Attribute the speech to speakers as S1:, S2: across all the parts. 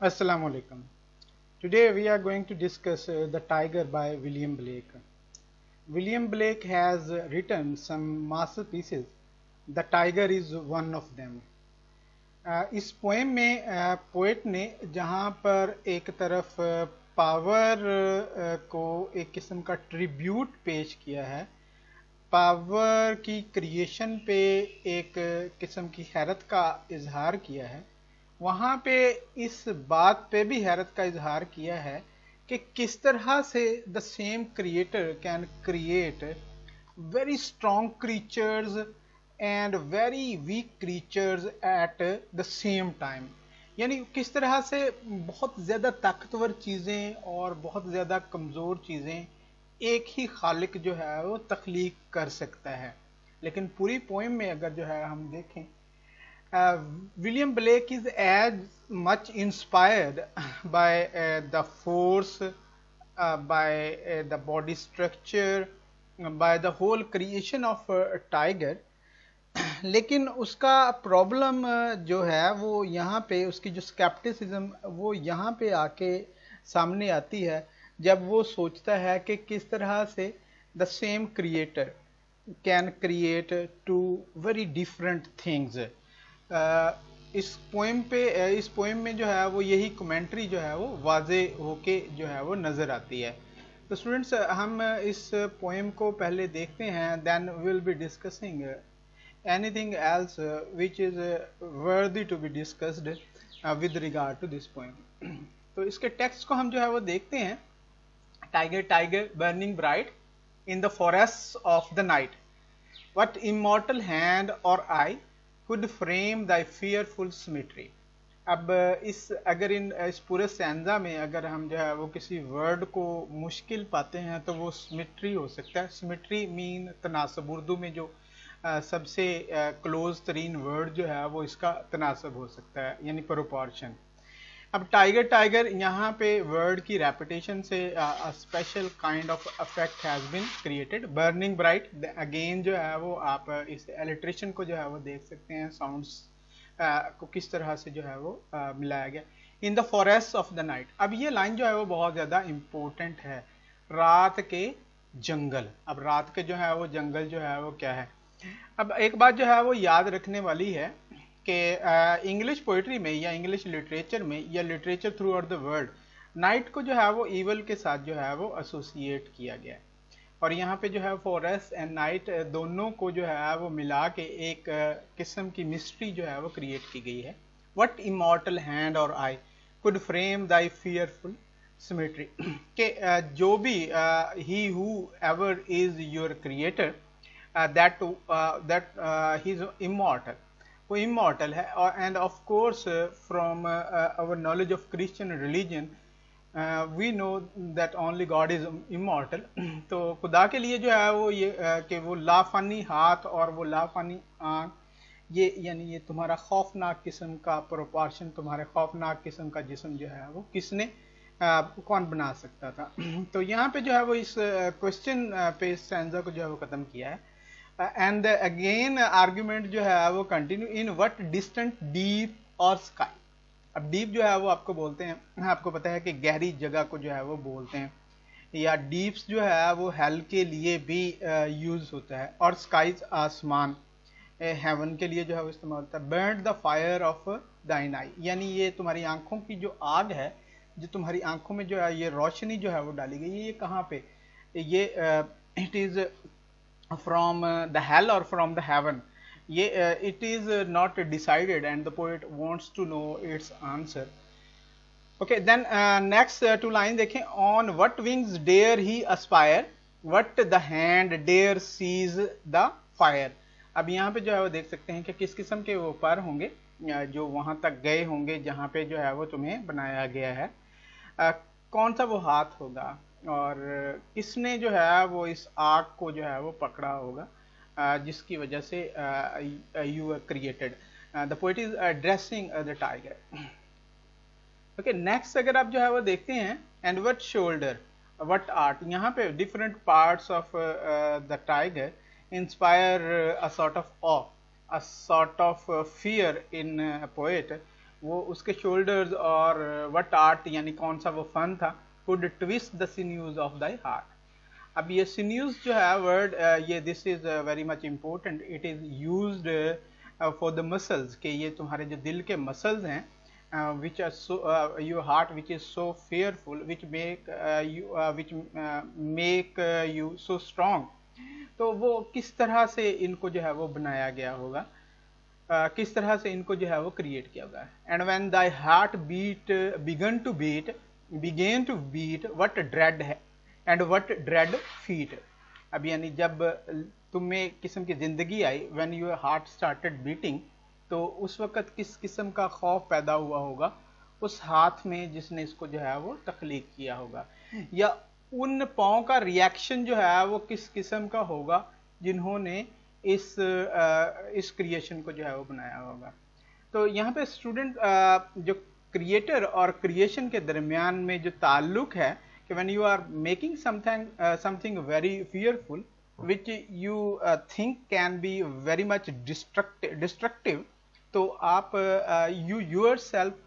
S1: Assalamu alaikum. Today we are going to discuss uh, The Tiger by William Blake. William Blake has written some masterpieces. The Tiger is one of them. Uh, इस poem में poet ने जहाँ पर एक तरफ power को एक किस्म का ट्रिब्यूट पेश किया है पावर की क्रिएशन पे एक किस्म की हैरत का इजहार किया है वहाँ पे इस बात पे भी हैरत का इजहार किया है कि किस तरह से the same creator can create very strong creatures and very weak creatures at the same time यानी किस तरह से बहुत ज़्यादा ताकतवर चीज़ें और बहुत ज़्यादा कमज़ोर चीज़ें एक ही खालिक जो है वो तख्लीक कर सकता है लेकिन पूरी पोइम में अगर जो है हम देखें Uh, William Blake is as much inspired by uh, the force, uh, by the body structure, by the whole creation of a tiger. लेकिन उसका प्रॉब्लम जो है वो यहाँ पे उसकी जो स्केप्टिसिज्म वो यहाँ पे आके सामने आती है जब वो सोचता है कि किस तरह से the same creator can create two very different things इस पोएम पे इस पोएम में जो है वो यही कमेंट्री जो है वो वाजे होके जो है वो नज़र आती है तो स्टूडेंट्स हम इस पोएम को पहले देखते हैं then will be discussing anything else which is worthy to be discussed with regard to this poem तो इसके टेक्स्ट को हम जो है वो देखते हैं tiger tiger burning bright in the forest of the night what immortal hand or eye could frame thy fearful symmetry अब इस अगर इन इस पूरे सेंजा में अगर हम जो है वो किसी वर्ड को मुश्किल पाते हैं तो वो सिमेट्री हो सकता है सिमेट्री मीन तनासब उर्दू में जो आ, सबसे क्लोज तरीन वर्ड जो है वो इसका तनासब हो सकता है यानी प्रोपॉर्शन अब टाइगर टाइगर यहाँ पे वर्ड की रेपिटेशन से special kind of effect has been created burning bright again जो है वो आप uh, इस एलिट्रेशन को जो है वो देख सकते हैं साउंड्स uh, को किस तरह से जो है वो uh, मिलाया गया in the forest of the night अब ये लाइन जो है वो बहुत ज़्यादा इम्पोर्टेंट है रात के जंगल अब रात के जो है वो जंगल जो है वो क्या है अब एक बात जो है वो याद रखने वाली है कि इंग्लिश पोइट्री में या इंग्लिश लिटरेचर में या literature throughout the world night को जो है वो ईवल के साथ जो है वो एसोसिएट किया गया है और यहाँ पे जो है फॉरेस्ट एंड नाइट दोनों को जो है वो मिला के एक किस्म की मिस्ट्री जो है वो क्रिएट की गई है what immortal hand or eye could frame thy fearful symmetry के जो भी he whoever is your creator that that he is immortal वो इमोटल है और and of course from our knowledge of Christian religion we know that only God is immortal तो खुदा के लिए जो है वो ये uh, कि वो लाफानी हाथ और वो लाफानी आँख ये यानी ये तुम्हारा खौफनाक किस्म का प्रोपार्शन तुम्हारे खौफनाक किस्म का जिसम जो है वो किसने आ, uh, कौन बना सकता था तो यहाँ पे जो है वो इस क्वेश्चन uh, uh, पे इस सेंजा को जो है वो ख़त्म किया है एंड अगेन आर्ग्यूमेंट जो है वो continue in what distant deep or sky अब डीप जो है वो आपको बोलते हैं आपको पता है कि गहरी जगह को जो है वो बोलते हैं या डीप्स जो है वो हेल के लिए भी यूज़ uh, होता है और स्काईज आसमान हेवन के लिए जो है वो इस्तेमाल होता है बर्न द फायर ऑफ दाइन आई यानी ये तुम्हारी आंखों की जो आग है जो तुम्हारी आंखों में जो है ये रोशनी जो है वो डाली गई है ये कहाँ पे ये it uh, is from uh, the hell or from the heaven ye, uh, it is uh, not decided and the poet wants to know its answer okay then uh, next uh, two lines dekhen on what wings dare he aspire what the hand dare seize the fire ab yahan pe jo hai wo dekh sakte hain ki kis kisam ke wo par honge जो वहाँ तक गए होंगे जहाँ पे जो है वो तुम्हें बनाया गया है आ, कौन सा वो हाथ होगा और किसने जो है वो इस आग को जो है वो पकड़ा होगा जिसकी वजह से you are created the poet is dressing the tiger okay next अगर आप जो है वो देखते हैं and what shoulder what art यहाँ पे different parts of the tiger inspire a sort of of a sort of fear in poet वो उसके शोल्डर्स और वट आर्ट यानी कौन सा वो फन था could twist the sinews of thy heart ab ye sinews jo hai word जो है word uh, is this is very much important it is used for the muscles के ये तुम्हारे जो दिल के मसल्स हैं which are so your heart which is so fearful which make you which make you so strong तो वो किस तरह से इनको जो है वो बनाया गया होगा uh, किस तरह से इनको जो है वो क्रिएट किया होगा and when thy heart beat began to beat began to beat what dread है एंड वट ड्रेड फीट अब यानी जब तुम में किस्म की ज़िंदगी आई when your heart started beating तो उस वक़्त किस किस्म का खौफ पैदा हुआ होगा उस हाथ में जिसने इसको जो है वो तख्लीक किया होगा या उन पाओ का रिएक्शन जो है वो किस किस्म का होगा जिन्होंने इस आ, इस क्रिएशन को जो है वो बनाया होगा तो यहाँ पे स्टूडेंट जो क्रिएटर और क्रिएशन के दरमियान में जो ताल्लुक है कि when you are making something something very fearful which you think can be very much destructive destructive तो आप you yourself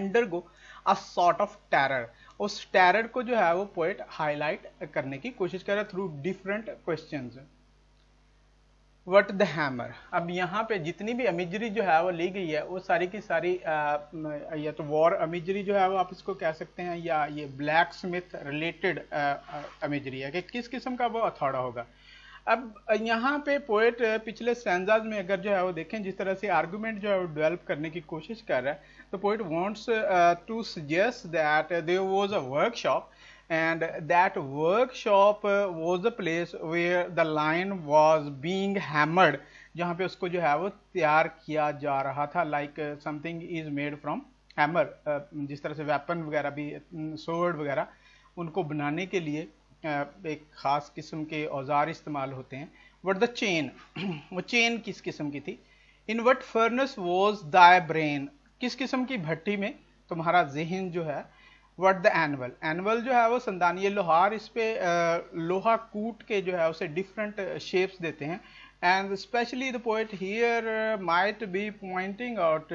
S1: undergo a sort of terror उस टेरर को जो है वो पोइट हाईलाइट करने की कोशिश कर रहा है through different questions what the hammer अब यहाँ पे जितनी भी अमिजरी जो है वो ली गई है वो सारी की सारी आ, या तो वॉर अमिजरी जो है वो आप इसको कह सकते हैं या ये ब्लैक स्मिथ रिलेटेड अमिजरी है कि किस किस्म का वो अथौड़ा होगा अब यहाँ पे पोएट पिछले सेंजाज में अगर जो है वो देखें जिस तरह से आर्गूमेंट जो है वो डेवलप करने की कोशिश कर रहा है तो poet wants to suggest that there was a workshop and that workshop uh, was the place where the line was being hammered जहाँ पे उसको जो है वो तैयार किया जा रहा था like something is made from hammer जिस तरह से वेपन वगैरह भी सोर्ड uh, वगैरह उनको बनाने के लिए uh, एक ख़ास किस्म के औजार इस्तेमाल होते हैं वट द चेन वो चेन किस किस्म की थी in what furnace was thy brain किस किस्म की भट्टी में तुम्हारा जहन जो है वट द एनवल एनवल जो है वो संदान ये लोहार इस पर लोहा कूट के जो है उसे डिफरेंट शेप्स देते हैं and specially the poet here might be pointing out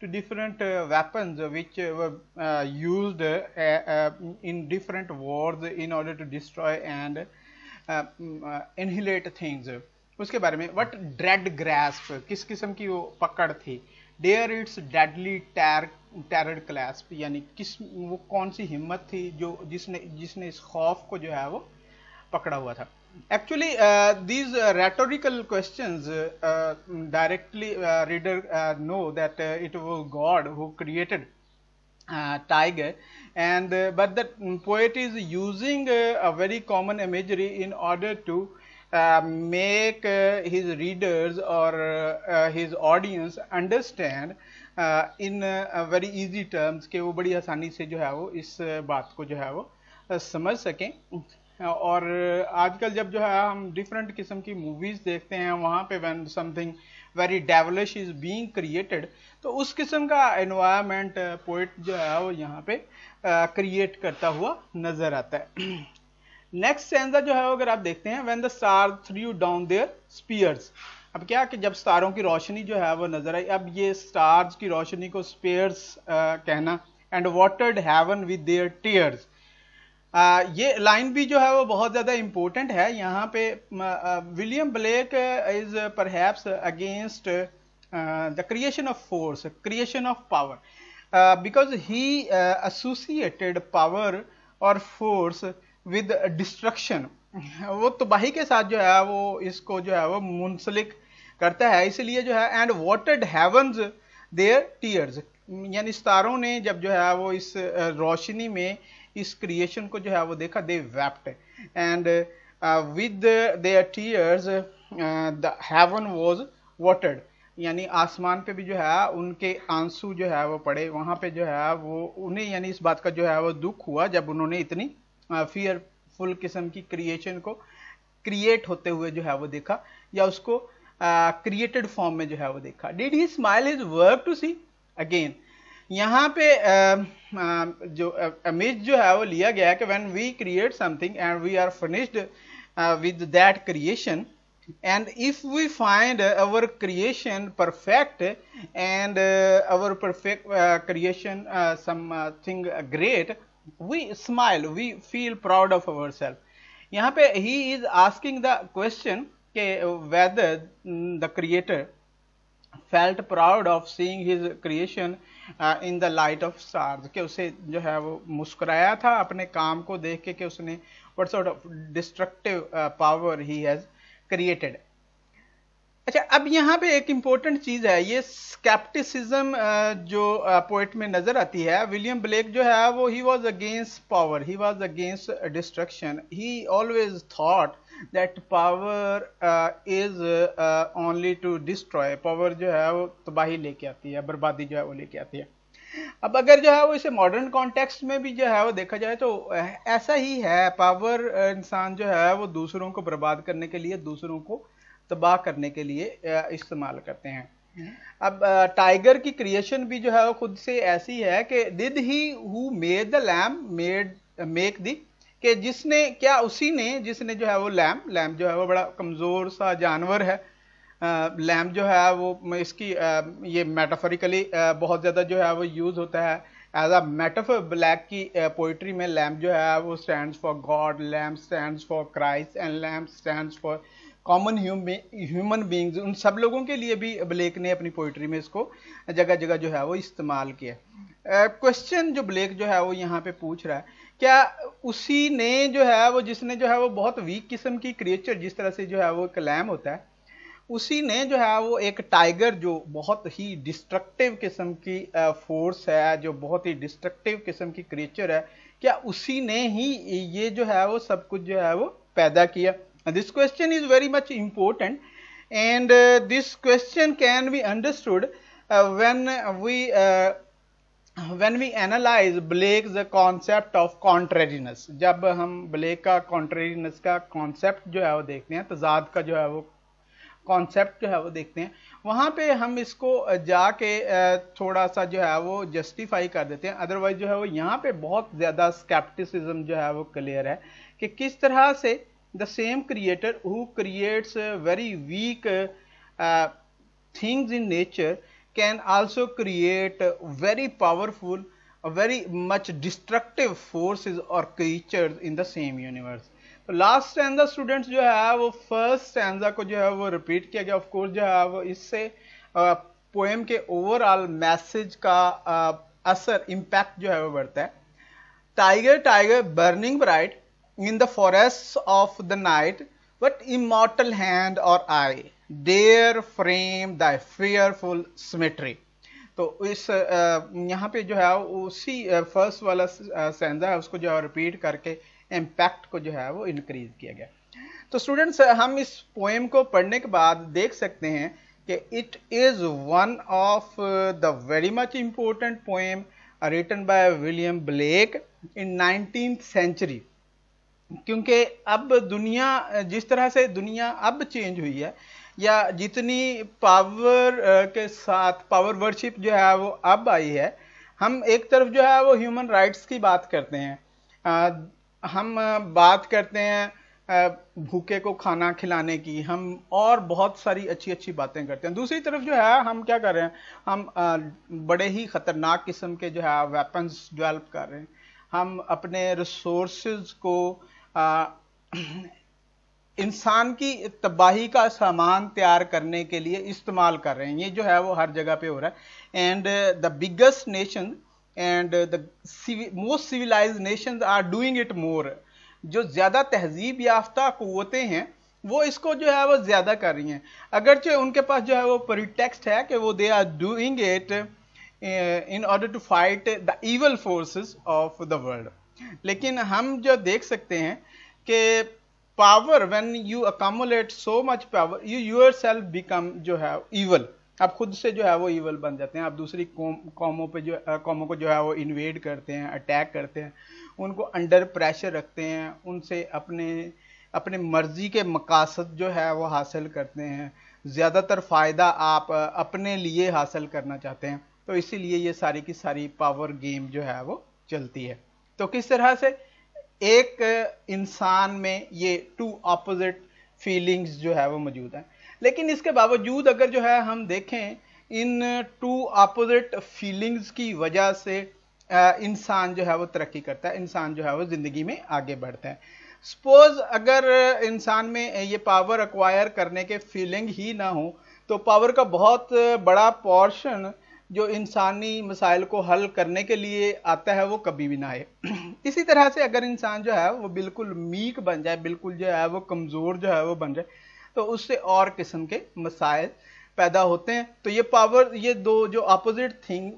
S1: to different weapon which use in different wars in order to destroy and annihilate things उसके बारे में वट ड्रेड ग्रैस किस किस्म की वो पकड़ थी dare its deadly terror terror clasp यानी किस वो कौन सी हिम्मत थी जो जिसने जिसने इस खौफ को जो है वो पकड़ा हुआ था actually these rhetorical question directly reader know that it वो God who created tiger and but that poet is using a very common imagery in order to make his readers or his audience understand in very easy terms के वो बड़ी आसानी से जो है वो इस uh, बात को जो है वो uh, समझ सकें uh, और आजकल जब जो है हम डिफरेंट किस्म की मूवीज़ देखते हैं वहाँ पे when something very devilish is being created तो उस किस्म का एनवायरनमेंट पोइट जो है वो यहाँ पे क्रिएट करता हुआ नज़र आता है नेक्स्ट सेंजा जो है अगर आप देखते हैं when the star threw down their spears अब क्या कि जब स्टारों की रोशनी जो है वो नज़र आई अब ये स्टार्स की रोशनी को स्पेयर्स कहना and watered heaven with their tears ये लाइन भी जो है वो बहुत ज़्यादा इम्पोर्टेंट है यहाँ पे William Blake is perhaps against the creation of force creation of power because he associated power or force with destruction वो तबाही के साथ जो है वो इसको जो है वो मुंसलिक करता है इसलिए जो है एंड वॉटेड हेवन्स देयर टीयर्स यानी सितारों ने जब जो है वो इस रोशनी में इस क्रिएशन को जो है वो देखा they wept and with their tears the heaven was वॉटेड यानी आसमान पे भी जो है उनके आंसू जो है वो पड़े वहाँ पे जो है वो उन्हें यानी इस बात का जो है वो दुख हुआ जब उन्होंने इतनी फियरफुल किस्म की क्रिएशन को क्रिएट होते हुए जो है वो देखा या उसको क्रिएटेड फॉर्म में जो है वो देखा did he smile his work to see again यहाँ पे uh, जो अमेज जो है वो लिया गया है कि when we create something and we are finished with that creation and if we find our creation perfect and our perfect creation something great we smile we feel proud of ourself यहाँ पे he is asking the question whether mm, the the creator felt proud of seeing his creation in the light of stars के उसे जो है वो मुस्कुराया था अपने काम को देख के कि उसने what sort of destructive power he has created अच्छा अब यहाँ पे एक इम्पोर्टेंट चीज़ है ये स्केप्टिसिज्म uh, जो पोइट uh, में नज़र आती है विलियम ब्लेक जो है वो he was against power he was against destruction he always thought that power is only to destroy power जो है वो तबाही लेके आती है बर्बादी जो है वो लेके आती है अब अगर जो है वो इसे मॉडर्न कॉन्टेक्स्ट में भी जो है वो देखा जाए तो ऐसा ही है पावर इंसान जो है वो दूसरों को बर्बाद करने के लिए दूसरों को तबाह करने के लिए इस्तेमाल करते हैं अब टाइगर की क्रिएशन भी जो है वो खुद से ऐसी है कि did he who made the lamb made make the कि जिसने क्या उसी ने जिसने जो है वो लैम लैम जो है वो बड़ा कमज़ोर सा जानवर है लैम जो है वो इसकी ये मेटाफरिकली बहुत ज़्यादा जो है वो यूज़ होता है एज अ मेटाफर ब्लैक की पोइट्री में लैम जो है वो stand for God lamb stand for Christ and lamb stand for common human beings उन सब लोगों के लिए भी ब्लेक ने अपनी पोइट्री में इसको जगह जगह जो है वो इस्तेमाल किया क्वेश्चन uh, जो ब्लेक जो है वो यहाँ पे पूछ रहा है क्या उसी ने जो है वो जिसने जो है वो बहुत वीक किस्म की क्रिएचर जिस तरह से जो है वो एक लैम होता है उसी ने जो है वो एक टाइगर जो बहुत ही डिस्ट्रक्टिव किस्म की फोर्स है जो बहुत ही डिस्ट्रक्टिव किस्म की क्रिएचर है क्या उसी ने ही ये जो है वो सब कुछ जो है वो पैदा किया this question is very much important and this question can be understood when we when we analyze Blake's concept of contrariness, जब हम ब्लेक का contrariness का concept जो है वो देखते हैं तजाद का जो है वो कॉन्सेप्ट जो है वो देखते हैं वहाँ पे हम इसको जाके थोड़ा सा जो है वो जस्टिफाई कर देते हैं अदरवाइज जो है वो यहाँ पे बहुत ज़्यादा स्केप्टिसिज्म जो है वो क्लियर है कि किस तरह से the same creator who creates very weak things in nature can also create very powerful very much destructive forces or creature in the same universe तो लास्ट स्टैंडा स्टूडेंट्स जो है वो फर्स्ट स्टैंडा को जो है वो रिपीट किया गया ऑफकोर्स जो है वो इससे पोएम के ओवरऑल मैसेज का असर इम्पैक्ट जो है वो बढ़ता है tiger tiger burning bright in the forest of the night but immortal hand or eye there frame the fearful symmetry तो इस यहाँ पे जो है उसी फर्स्ट वाला सेंधा है उसको जो है रिपीट करके इम्पैक्ट को जो है वो इनक्रीज किया गया तो स्टूडेंट्स हम इस पोएम को पढ़ने के बाद देख सकते हैं कि it is one of the very much important poem written by William Blake in nineteen century क्योंकि अब दुनिया जिस तरह से दुनिया अब चेंज हुई है या जितनी पावर के साथ पावर वर्शिप जो है वो अब आई है हम एक तरफ जो है वो ह्यूमन राइट्स की बात करते हैं हम बात करते हैं भूखे को खाना खिलाने की हम और बहुत सारी अच्छी अच्छी बातें करते हैं दूसरी तरफ जो है हम क्या कर रहे हैं हम बड़े ही ख़तरनाक किस्म के जो है वेपन्स डेवलप कर रहे हैं हम अपने रिसोर्स को इंसान की तबाही का सामान तैयार करने के लिए इस्तेमाल कर रहे हैं ये जो है वो हर जगह पे हो रहा है and the biggest nation and the most civilise nation are doing it more जो ज़्यादा तहजीब याफ्ता कुतें हैं वो इसको जो है वो ज़्यादा कर रही हैं अगरचे उनके पास जो है वो परिटेक्स्ट है कि वो they are doing it in order to fight the evil forces of the world लेकिन हम जो देख सकते हैं कि power when you accumulate so much power you yourself become जो है ईवल आप खुद से जो है वो ईवल बन जाते हैं आप दूसरी कौम कौमों पे जो कौमों को जो है वो इन्वेड करते हैं अटैक करते हैं उनको अंडर प्रेशर रखते हैं उनसे अपने अपने मर्जी के मकासद जो है वो हासिल करते हैं ज़्यादातर फ़ायदा आप अपने लिए हासिल करना चाहते हैं तो इसीलिए ये सारी की सारी पावर गेम जो है वो चलती है तो किस तरह से एक इंसान में ये टू अपोजिट फीलिंग्स जो है वो मौजूद हैं लेकिन इसके बावजूद अगर जो है हम देखें इन टू अपोजिट फीलिंग्स की वजह से इंसान जो है वो तरक्की करता है इंसान जो है वो ज़िंदगी में आगे बढ़ता है सपोज अगर इंसान में ये पावर अक्वायर करने के फीलिंग ही ना हो तो पावर का बहुत बड़ा पोर्शन जो इंसानी मसाइल को हल करने के लिए आता है वो कभी भी ना आए इसी तरह से अगर इंसान जो है वो बिल्कुल मीक बन जाए बिल्कुल जो है वो कमज़ोर जो है वो बन जाए तो उससे और किस्म के मसाइल पैदा होते हैं तो ये पावर ये दो जो अपोजिट थिंग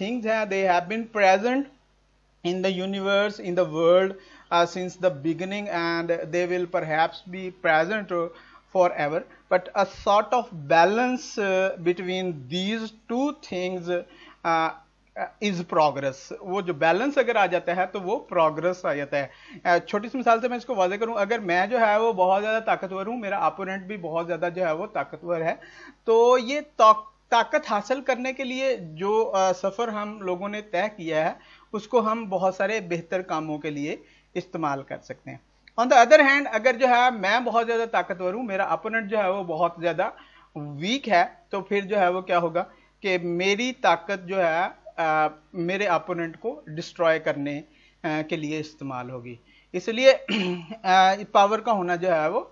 S1: थिंग्स हैं they have been present in the universe in the world since the beginning and they will perhaps be present forever but a sort of balance uh, between these two things uh, is uh, progress वो जो balance अगर आ जाता है तो वो progress आ जाता है छोटी सी मिसाल से मैं इसको वाजे करूं अगर मैं जो है वो बहुत ज़्यादा ताकतवर हूं मेरा अपोनेंट भी बहुत ज़्यादा जो है वो ताकतवर है तो ये ताकत हासिल करने के लिए जो सफ़र हम लोगों ने तय किया है उसको हम बहुत सारे बेहतर कामों के लिए इस्तेमाल कर सकते हैं ऑन द अदर हैंड अगर जो है मैं बहुत ज़्यादा ताकतवर हूँ मेरा अपोनेंट जो है वो बहुत ज़्यादा वीक है तो फिर जो है वो क्या होगा कि मेरी ताकत जो है आ, मेरे अपोनेंट को डिस्ट्रॉय करने आ, के लिए इस्तेमाल होगी इसलिए पावर का होना जो है वो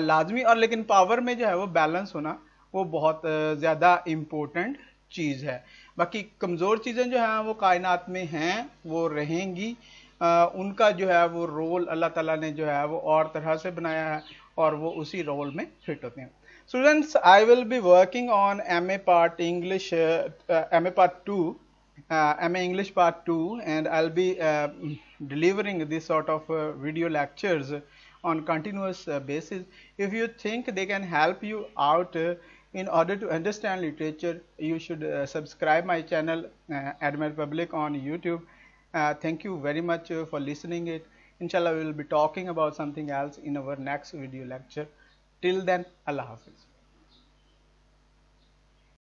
S1: लाजमी और लेकिन पावर में जो है वो बैलेंस होना वो बहुत ज़्यादा इम्पोर्टेंट चीज़ है बाकी कमज़ोर चीज़ें जो हैं वो कायनात में हैं वो रहेंगी आ, उनका जो है वो रोल अल्लाह ताला ने जो है वो और तरह से बनाया है और वो उसी रोल में फिट होते हैं students I will be working on M A part English M A part two M A English part two and I will be delivering this sort of video lectures on continuous basis if you think they can help you out in order to understand literature you should subscribe my channel channel public on YouTube Uh, thank you very much uh, for listening it. Inshallah, we will be talking about something else in our next video lecture. Till then, Allah Hafiz.